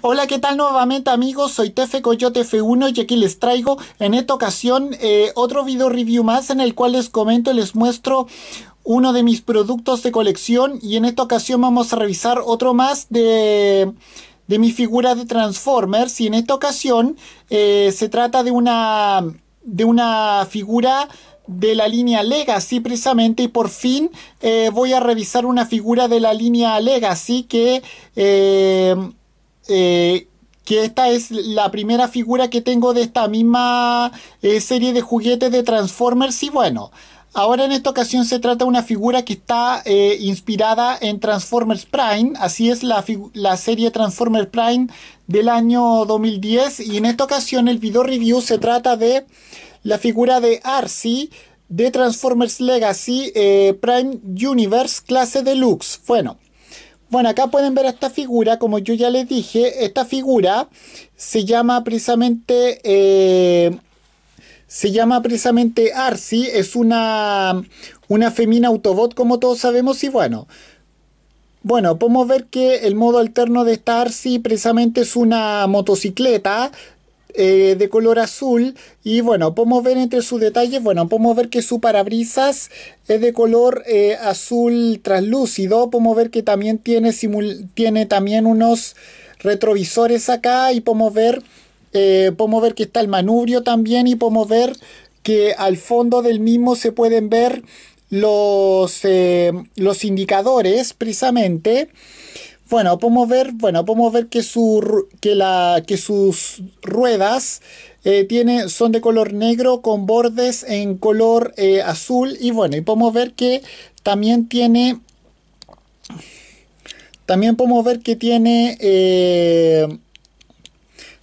Hola, ¿qué tal nuevamente amigos? Soy Tefe Coyote F1 y aquí les traigo en esta ocasión eh, otro video review más en el cual les comento y les muestro uno de mis productos de colección y en esta ocasión vamos a revisar otro más de, mi figura de Transformers y en esta ocasión eh, se trata de una, de una figura de la línea Legacy precisamente y por fin eh, voy a revisar una figura de la línea Legacy que eh, que esta es la primera figura que tengo de esta misma eh, serie de juguetes de Transformers y bueno, ahora en esta ocasión se trata de una figura que está eh, inspirada en Transformers Prime, así es la, la serie Transformers Prime del año 2010 y en esta ocasión el video review se trata de la figura de Arcee de Transformers Legacy Prime Universe clase deluxe. Bueno, bueno, acá pueden ver esta figura, como yo ya les dije, esta figura se llama precisamente... Eh, se llama precisamente Arsi, es una, una femina Autobot como todos sabemos y bueno, bueno, podemos ver que el modo alterno de esta Arsi precisamente es una motocicleta eh, de color azul y bueno, podemos ver entre sus detalles, bueno, podemos ver que su parabrisas es de color eh, azul translúcido, podemos ver que también tiene, tiene también unos retrovisores acá y podemos ver, eh, podemos ver que está el manubrio también y podemos ver que al fondo del mismo se pueden ver los, los indicadores precisamente. Bueno, podemos ver, bueno, podemos ver que, que, la, que sus ruedas eh, tiene, son de color negro con bordes en color eh, azul y bueno, y podemos ver que también tiene... También podemos ver que tiene... Eh,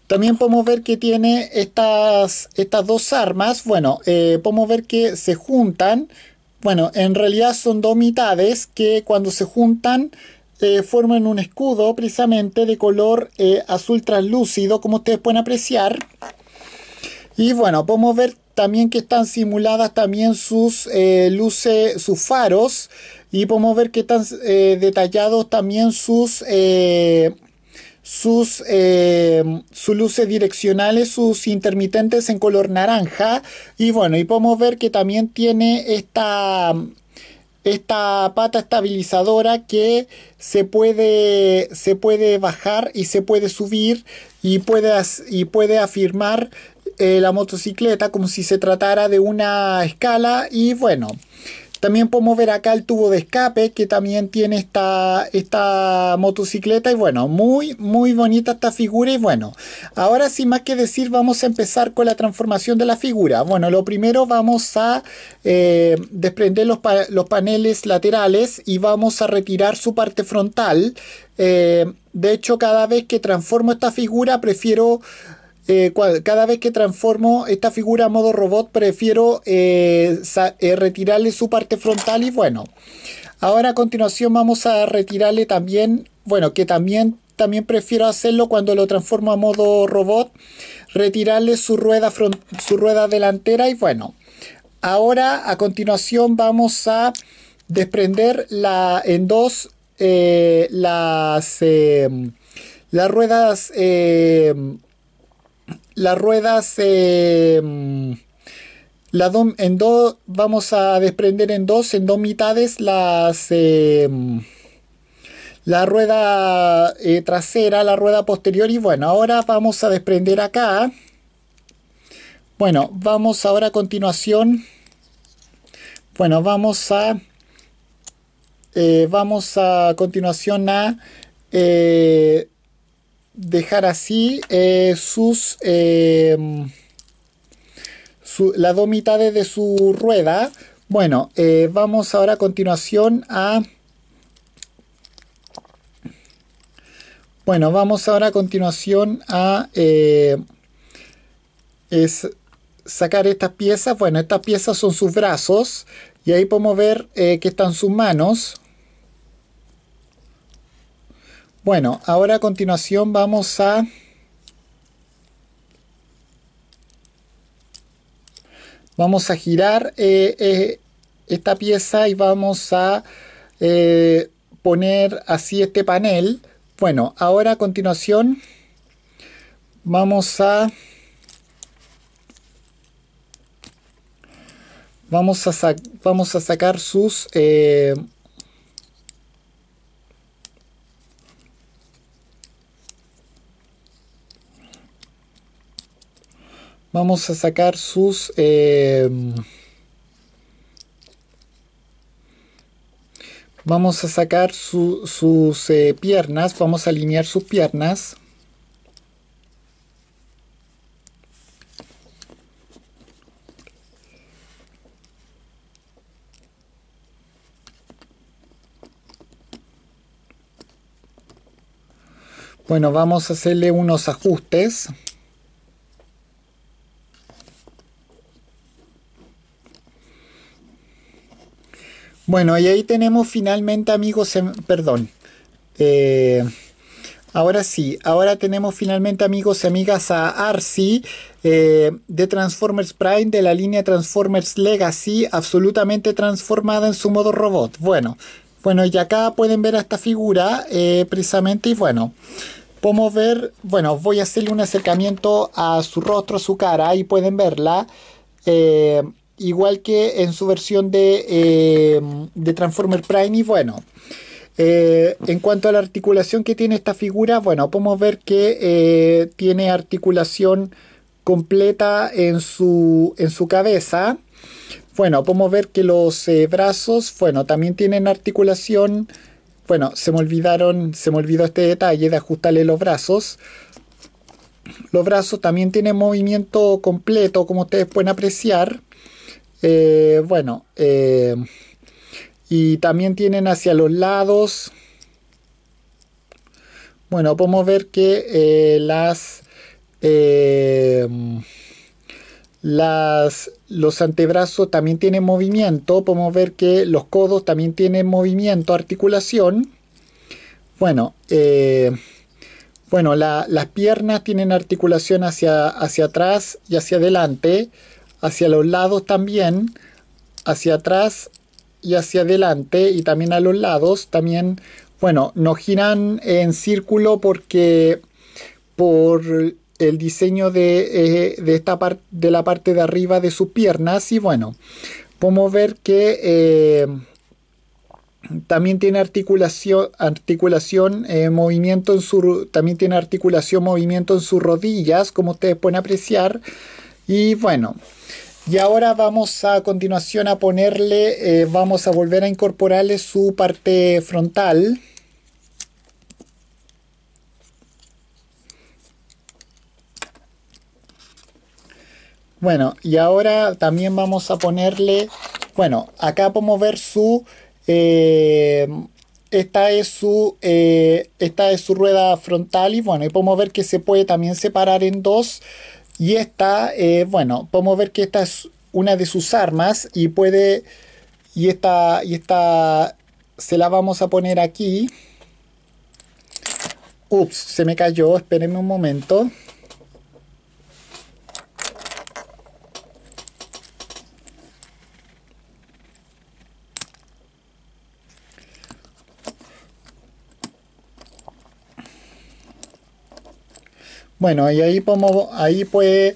también podemos ver que tiene estas, estas dos armas. Bueno, podemos ver que se juntan. Bueno, en realidad son dos mitades que cuando se juntan se eh, forman un escudo precisamente de color eh, azul translúcido, como ustedes pueden apreciar. Y bueno, podemos ver también que están simuladas también sus eh, luces, sus faros. Y podemos ver que están detallados también sus, sus, sus luces direccionales, sus intermitentes en color naranja. Y bueno, y podemos ver que también tiene esta esta pata estabilizadora que se puede, se puede bajar y se puede subir y puede, y puede afirmar eh, la motocicleta como si se tratara de una escala y bueno también podemos ver acá el tubo de escape que también tiene esta, esta motocicleta y bueno, muy muy bonita esta figura y bueno, ahora sin más que decir vamos a empezar con la transformación de la figura. Bueno, lo primero vamos a eh, desprender los, los paneles laterales y vamos a retirar su parte frontal. Eh, de hecho, cada vez que transformo esta figura prefiero eh, cada vez que transformo esta figura a modo robot, prefiero eh, eh, retirarle su parte frontal y bueno. Ahora a continuación vamos a retirarle también, bueno, que también, también prefiero hacerlo cuando lo transformo a modo robot, retirarle su rueda, su rueda delantera y bueno. Ahora a continuación vamos a desprender la, en dos las, las ruedas la ruedas, mm, La en dos, vamos a desprender en dos, en dos mitades las, eh, mm, la rueda eh, trasera, la rueda posterior y bueno, ahora vamos a desprender acá. Bueno, vamos ahora a continuación. Bueno, vamos a... Eh, vamos a continuación a... Eh, dejar así eh, sus eh, su, las dos mitades de su rueda bueno eh, vamos ahora a continuación a bueno vamos ahora a continuación a es sacar estas piezas bueno estas piezas son sus brazos y ahí podemos ver que están sus manos bueno, ahora a continuación vamos a vamos a girar eh, eh, esta pieza y vamos a eh, poner así este panel. Bueno, ahora a continuación vamos a vamos a, vamos a sacar sus vamos a sacar sus em, vamos a sacar sus eh, piernas vamos a alinear sus piernas Bueno, vamos a hacerle unos ajustes. Bueno, y ahí tenemos finalmente amigos em, Perdón. Eh, ahora sí, ahora tenemos finalmente amigos y amigas a Arcy eh, de Transformers Prime de la línea Transformers Legacy, absolutamente transformada en su modo robot. Bueno, bueno, y acá pueden ver a esta figura eh, precisamente y bueno. Podemos ver, bueno, voy a hacerle un acercamiento a su rostro, a su cara, y pueden verla igual que en su versión de, eh, de Transformer Prime. Y bueno, eh, en cuanto a la articulación que tiene esta figura, bueno, podemos ver que eh, tiene articulación completa en su, en su cabeza. Bueno, podemos ver que los brazos, bueno, también tienen articulación. Bueno, se me olvidaron, se me olvidó este detalle de ajustarle los brazos. Los brazos también tienen movimiento completo, como ustedes pueden apreciar. Eh, bueno, eh, y también tienen hacia los lados. Bueno, podemos ver que eh, las, las, los antebrazos también tienen movimiento. Podemos ver que los codos también tienen movimiento, articulación. Bueno, bueno las piernas tienen articulación hacia, hacia atrás y hacia adelante hacia los lados también, hacia atrás y hacia adelante y también a los lados también, bueno, no giran en círculo porque por el diseño de, eh, esta parte de la parte de arriba de sus piernas y bueno, podemos ver que eh, también tiene articulación, articulación eh, movimiento en su, también tiene articulación, movimiento en sus rodillas, como ustedes pueden apreciar. Y bueno, y ahora vamos a, continuación a ponerle, eh, vamos a volver a incorporarle su parte frontal. Bueno, y ahora también vamos a ponerle, bueno, acá podemos ver su, eh, esta, es su eh, esta es su rueda frontal y bueno, y podemos ver que se puede también separar en dos y esta, eh, bueno, podemos ver que esta es una de sus armas y puede... Y esta, y esta se la vamos a poner aquí. Ups, se me cayó, espérenme un momento. Bueno, y ahí podemos, ahí puede,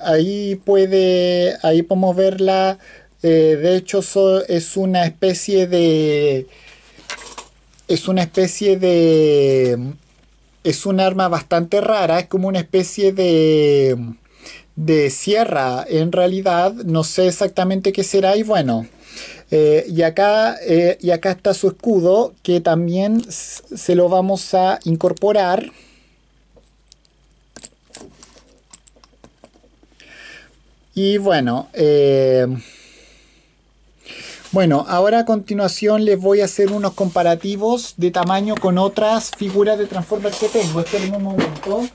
ahí puede, ahí podemos verla. Eh, de hecho, es una especie de, es una especie de, es un arma bastante rara. Es como una especie de, de sierra. En realidad, no sé exactamente qué será y bueno. Eh, y, acá, eh, y acá está su escudo que también se lo vamos a incorporar. Y bueno, eh, bueno, ahora a continuación les voy a hacer unos comparativos de tamaño con otras figuras de Transformers que tengo. Esperen un momento.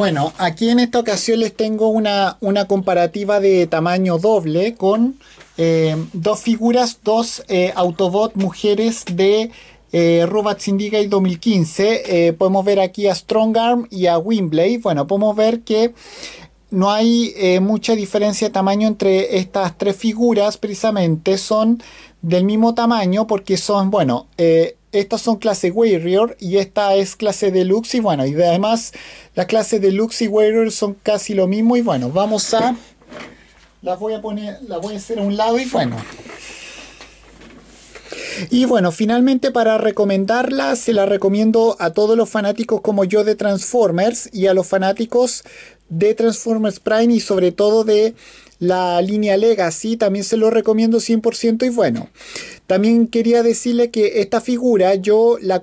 Bueno, aquí en esta ocasión les tengo una, una comparativa de tamaño doble con eh, dos figuras, dos eh, Autobot mujeres de Robots Robot Syndicate 2015. podemos ver aquí a Strongarm y a Windblade. Bueno, podemos ver que no hay eh, mucha diferencia de tamaño entre estas tres figuras precisamente son del mismo tamaño porque son bueno estas son clase Warrior y esta es clase Deluxe. Y bueno, y además las clases Deluxe y Warrior son casi lo mismo. Y bueno, vamos a. Las voy a poner. Las voy a hacer a un lado y bueno. Y bueno, finalmente para recomendarla, se la recomiendo a todos los fanáticos como yo de Transformers y a los fanáticos de Transformers Prime y sobre todo de la línea Legacy, también se lo recomiendo 100% y bueno. También quería decirle que esta figura yo la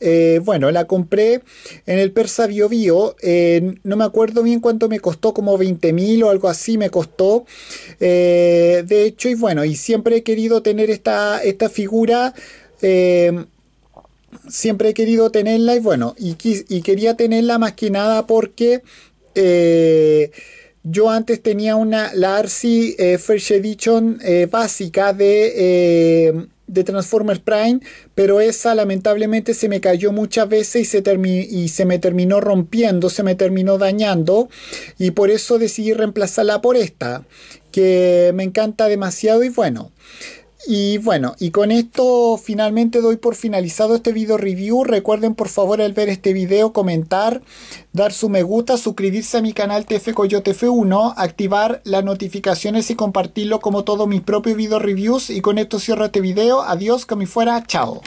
eh, bueno, la compré en el Persa Bio Bio. Eh, no me acuerdo bien cuánto me costó, como 20 mil o algo así me costó. Eh, de hecho, y bueno, y siempre he querido tener esta, esta figura. siempre he querido tenerla y bueno, y, quería tenerla más que nada porque yo antes tenía una, la Arcy eh, First Edition eh, básica de, eh, de Transformers Prime, pero esa lamentablemente se me cayó muchas veces y se, y se me terminó rompiendo, se me terminó dañando, y por eso decidí reemplazarla por esta, que me encanta demasiado y bueno. Y bueno, y con esto finalmente doy por finalizado este video review. Recuerden por favor al ver este video comentar, dar su me gusta, suscribirse a mi canal TF Coyote F1, activar las notificaciones y compartirlo como todos mis propios video reviews. Y con esto cierro este video. Adiós, que fuera. Chao.